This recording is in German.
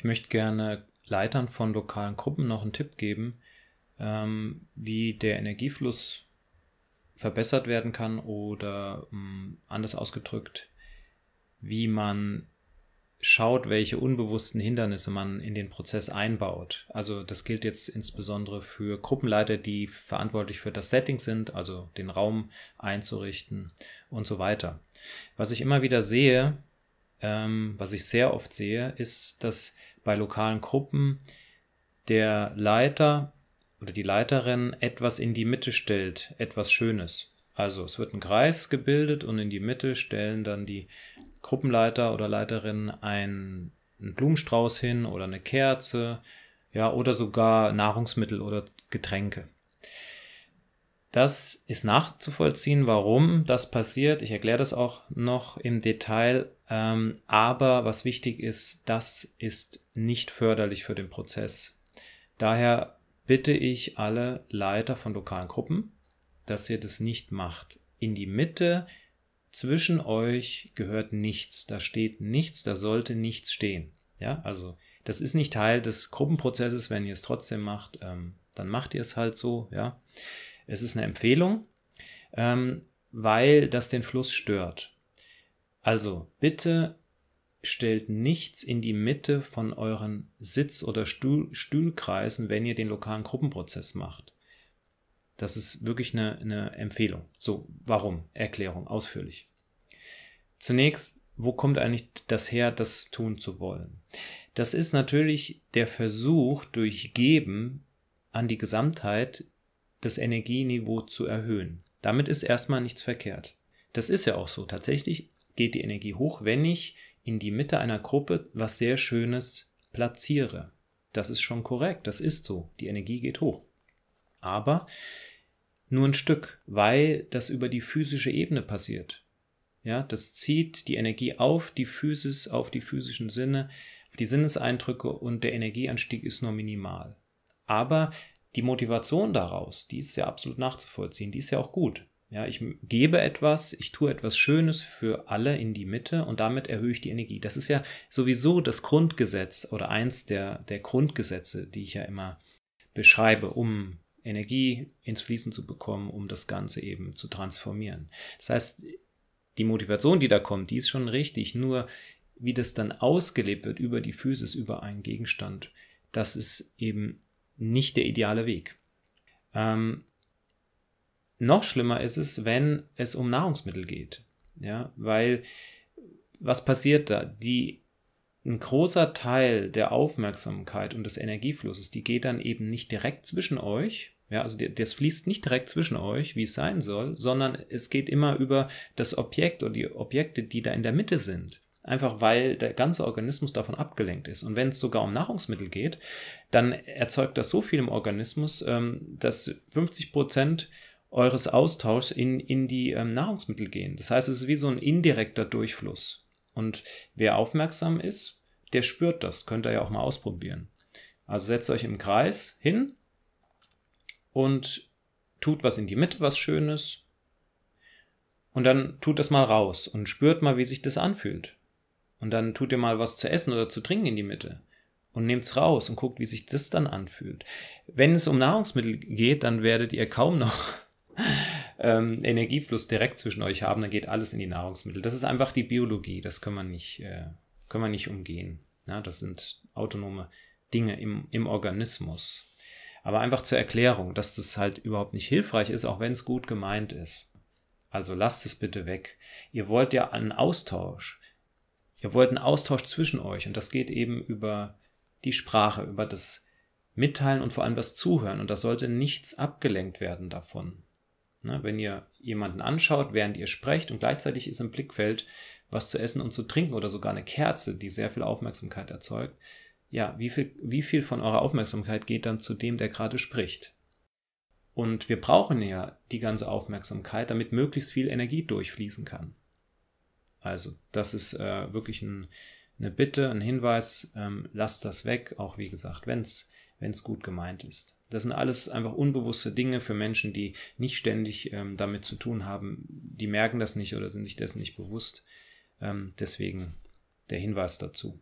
Ich möchte gerne Leitern von lokalen Gruppen noch einen Tipp geben, ähm, wie der Energiefluss verbessert werden kann oder mh, ähm, anders ausgedrückt, wie man schaut, welche unbewussten Hindernisse man in den Prozess einbaut. Also das gilt jetzt insbesondere für Gruppenleiter, die verantwortlich für das Setting sind, also den Raum einzurichten und so weiter. Was ich immer wieder sehe, ähm, was ich sehr oft sehe, ist, dass bei lokalen Gruppen der Leiter oder die Leiterin etwas in die Mitte stellt, etwas Schönes. Also es wird ein Kreis gebildet und in die Mitte stellen dann die Gruppenleiter oder Leiterinnen einen, einen Blumenstrauß hin oder eine Kerze, ja, oder sogar Nahrungsmittel oder Getränke. Das ist nachzuvollziehen, warum das passiert. Ich erkläre das auch noch im Detail. Ähm, aber was wichtig ist, das ist nicht förderlich für den Prozess. Daher bitte ich alle Leiter von lokalen Gruppen, dass ihr das nicht macht. In die Mitte zwischen euch gehört nichts. Da steht nichts, da sollte nichts stehen. Ja, also das ist nicht Teil des Gruppenprozesses. Wenn ihr es trotzdem macht, ähm, dann macht ihr es halt so. Ja. Es ist eine Empfehlung, ähm, weil das den Fluss stört. Also bitte stellt nichts in die Mitte von euren Sitz- oder Stuhl Stühlkreisen, wenn ihr den lokalen Gruppenprozess macht. Das ist wirklich eine, eine Empfehlung. So, warum? Erklärung, ausführlich. Zunächst, wo kommt eigentlich das her, das tun zu wollen? Das ist natürlich der Versuch durch Geben an die Gesamtheit das Energieniveau zu erhöhen. Damit ist erstmal nichts verkehrt. Das ist ja auch so. Tatsächlich geht die Energie hoch, wenn ich in die Mitte einer Gruppe was sehr Schönes platziere. Das ist schon korrekt, das ist so. Die Energie geht hoch. Aber nur ein Stück, weil das über die physische Ebene passiert. Ja, das zieht die Energie auf die Physis, auf die physischen Sinne, auf die Sinneseindrücke und der Energieanstieg ist nur minimal. Aber die Motivation daraus, die ist ja absolut nachzuvollziehen, die ist ja auch gut. Ja, ich gebe etwas, ich tue etwas Schönes für alle in die Mitte und damit erhöhe ich die Energie. Das ist ja sowieso das Grundgesetz oder eins der, der Grundgesetze, die ich ja immer beschreibe, um Energie ins Fließen zu bekommen, um das Ganze eben zu transformieren. Das heißt, die Motivation, die da kommt, die ist schon richtig, nur wie das dann ausgelebt wird über die Physis, über einen Gegenstand, das ist eben nicht der ideale Weg. Ähm, noch schlimmer ist es, wenn es um Nahrungsmittel geht. Ja, weil was passiert da? Die, ein großer Teil der Aufmerksamkeit und des Energieflusses, die geht dann eben nicht direkt zwischen euch. Ja, also das fließt nicht direkt zwischen euch, wie es sein soll, sondern es geht immer über das Objekt oder die Objekte, die da in der Mitte sind. Einfach weil der ganze Organismus davon abgelenkt ist. Und wenn es sogar um Nahrungsmittel geht, dann erzeugt das so viel im Organismus, ähm, dass 50 Prozent eures Austauschs in, in die ähm, Nahrungsmittel gehen. Das heißt, es ist wie so ein indirekter Durchfluss. Und wer aufmerksam ist, der spürt das. Könnt ihr ja auch mal ausprobieren. Also setzt euch im Kreis hin und tut was in die Mitte, was Schönes. Und dann tut das mal raus und spürt mal, wie sich das anfühlt. Und dann tut ihr mal was zu essen oder zu trinken in die Mitte und nehmt's raus und guckt, wie sich das dann anfühlt. Wenn es um Nahrungsmittel geht, dann werdet ihr kaum noch ähm, Energiefluss direkt zwischen euch haben, dann geht alles in die Nahrungsmittel. Das ist einfach die Biologie, das können wir nicht, äh, können wir nicht umgehen. Ja, das sind autonome Dinge im, im Organismus. Aber einfach zur Erklärung, dass das halt überhaupt nicht hilfreich ist, auch wenn es gut gemeint ist. Also lasst es bitte weg. Ihr wollt ja einen Austausch. Ihr wollt einen Austausch zwischen euch und das geht eben über die Sprache, über das Mitteilen und vor allem das Zuhören und da sollte nichts abgelenkt werden davon. Ne? Wenn ihr jemanden anschaut, während ihr sprecht und gleichzeitig ist im Blickfeld was zu essen und zu trinken oder sogar eine Kerze, die sehr viel Aufmerksamkeit erzeugt, ja, wie viel, wie viel von eurer Aufmerksamkeit geht dann zu dem, der gerade spricht? Und wir brauchen ja die ganze Aufmerksamkeit, damit möglichst viel Energie durchfließen kann. Also, das ist äh, wirklich ein, eine Bitte, ein Hinweis, ähm, lasst das weg, auch wie gesagt, wenn es gut gemeint ist. Das sind alles einfach unbewusste Dinge für Menschen, die nicht ständig ähm, damit zu tun haben. Die merken das nicht oder sind sich dessen nicht bewusst. Ähm, deswegen der Hinweis dazu.